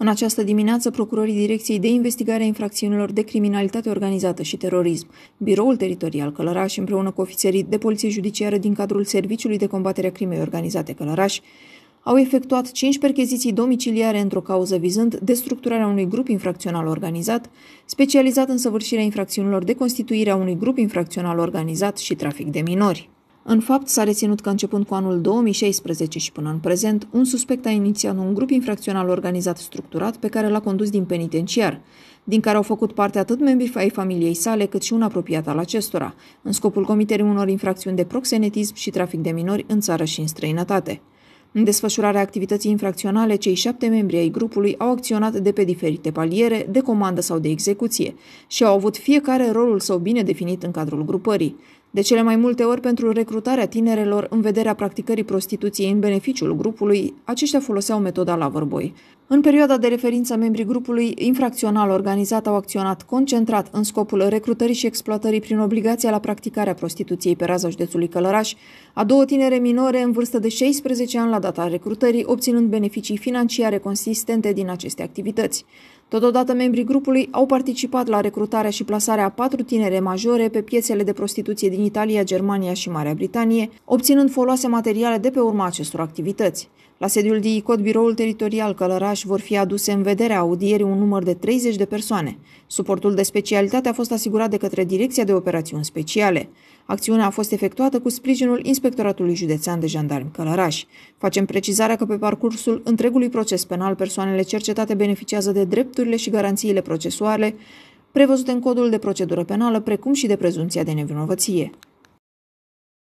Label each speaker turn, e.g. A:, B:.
A: În această dimineață, procurorii Direcției de Investigare a Infracțiunilor de Criminalitate Organizată și Terorism, Biroul Teritorial Călăraș, împreună cu ofițerii de poliție judiciară din cadrul Serviciului de Combatere a Crimei Organizate Călăraș, au efectuat 5 percheziții domiciliare într-o cauză vizând destructurarea unui grup infracțional organizat, specializat în săvârșirea infracțiunilor de constituire a unui grup infracțional organizat și trafic de minori. În fapt, s-a reținut că începând cu anul 2016 și până în prezent, un suspect a inițiat un grup infracțional organizat structurat pe care l-a condus din penitenciar, din care au făcut parte atât membrii ai familiei sale, cât și un apropiat al acestora, în scopul comiterii unor infracțiuni de proxenetism și trafic de minori în țară și în străinătate. În desfășurarea activității infracționale, cei șapte membri ai grupului au acționat de pe diferite paliere, de comandă sau de execuție, și au avut fiecare rolul său bine definit în cadrul grupării. De cele mai multe ori, pentru recrutarea tinerelor în vederea practicării prostituției în beneficiul grupului, aceștia foloseau metoda vorboi. În perioada de referință, membrii grupului infracțional organizat au acționat concentrat în scopul recrutării și exploatării prin obligația la practicarea prostituției pe raza județului Călăraș a două tinere minore în vârstă de 16 ani la data recrutării, obținând beneficii financiare consistente din aceste activități. Totodată, membrii grupului au participat la recrutarea și plasarea a patru tinere majore pe piețele de prostituție din Italia, Germania și Marea Britanie, obținând foloase materiale de pe urma acestor activități. La sediul DICOT, biroul teritorial Călăraș Iași vor fi aduse în vederea audierii un număr de 30 de persoane. Suportul de specialitate a fost asigurat de către Direcția de Operațiuni Speciale. Acțiunea a fost efectuată cu sprijinul Inspectoratului Județean de Jandarmi Călăraș. Facem precizarea că pe parcursul întregului proces penal persoanele cercetate beneficiază de drepturile și garanțiile procesuale prevăzute în codul de procedură penală, precum și de prezumția de nevinovăție.